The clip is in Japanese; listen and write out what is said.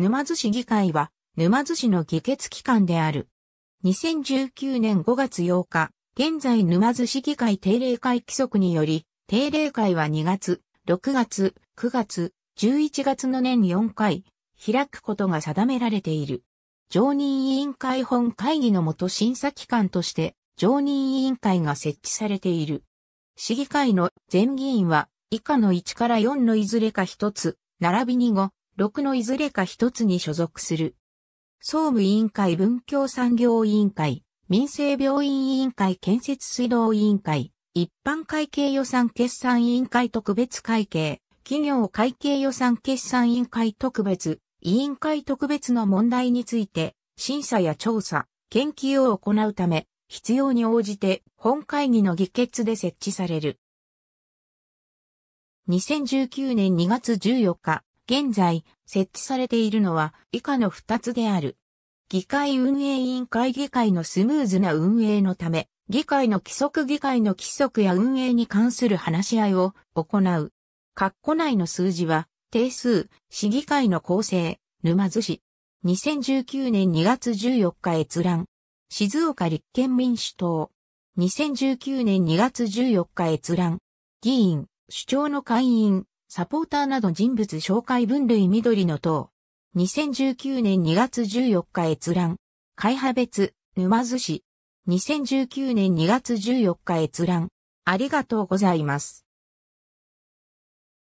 沼津市議会は、沼津市の議決機関である。2019年5月8日、現在沼津市議会定例会規則により、定例会は2月、6月、9月、11月の年4回、開くことが定められている。常任委員会本会議のもと審査機関として、常任委員会が設置されている。市議会の全議員は、以下の1から4のいずれか1つ、並びに5、6のいずれか一つに所属する。総務委員会文教産業委員会、民生病院委員会建設水道委員会、一般会計予算決算委員会特別会計、企業会計予算決算委員会特別、委員会特別の問題について、審査や調査、研究を行うため、必要に応じて本会議の議決で設置される。2019年2月14日、現在、設置されているのは以下の2つである。議会運営委員会議会のスムーズな運営のため、議会の規則議会の規則や運営に関する話し合いを行う。括弧内の数字は、定数、市議会の構成、沼津市。2019年2月14日閲覧。静岡立憲民主党。2019年2月14日閲覧。議員、首長の会員、サポーターなど人物紹介分類緑の党。2019年2月14日閲覧。会派別、沼津市。2019年2月14日閲覧。ありがとうございます。